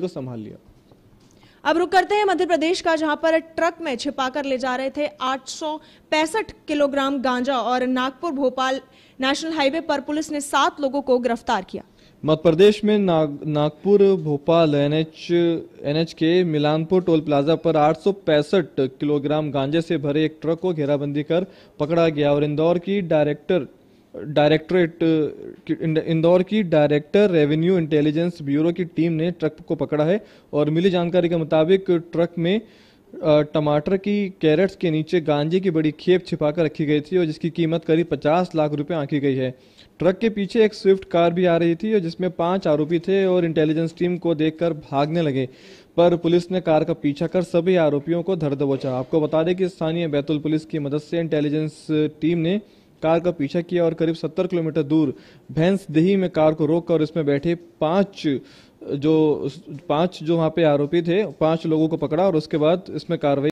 को संभाल लिया अब रुक करते हैं मध्य प्रदेश का जहां पर ट्रक में छिपाकर ले जा रहे थे आठ किलोग्राम गांजा और नागपुर भोपाल नेशनल हाईवे पर पुलिस ने सात लोगों को गिरफ्तार किया मध्य प्रदेश में नाग, नागपुर भोपाल एनएच एनएच के मिलानपुर टोल प्लाजा पर आठ किलोग्राम गांजे से भरे एक ट्रक को घेराबंदी कर पकड़ा गया और इंदौर की डायरेक्टर डायरेक्टोरेट इंदौर की डायरेक्टर रेवेन्यू इंटेलिजेंस ब्यूरो की टीम ने ट्रक को पकड़ा है और मिली जानकारी के मुताबिक ट्रक में टमाटर की कैरेट्स के नीचे गांजे की बड़ी खेप छिपाकर रखी गई थी और जिसकी कीमत करीब 50 लाख रुपए आंकी गई है ट्रक के पीछे एक स्विफ्ट कार भी आ रही थी और जिसमें पांच आरोपी थे और इंटेलिजेंस टीम को देखकर भागने लगे पर पुलिस ने कार का पीछा कर सभी आरोपियों को धर दबोचा आपको बता दें कि स्थानीय बैतूल पुलिस की मदद से इंटेलिजेंस टीम ने कार का पीछा किया और करीब सत्तर किलोमीटर दूर भैंस दही में कार को रोककर इसमें बैठे पांच जो पांच जो वहां पे आरोपी थे पांच लोगों को पकड़ा और उसके बाद इसमें कार्रवाई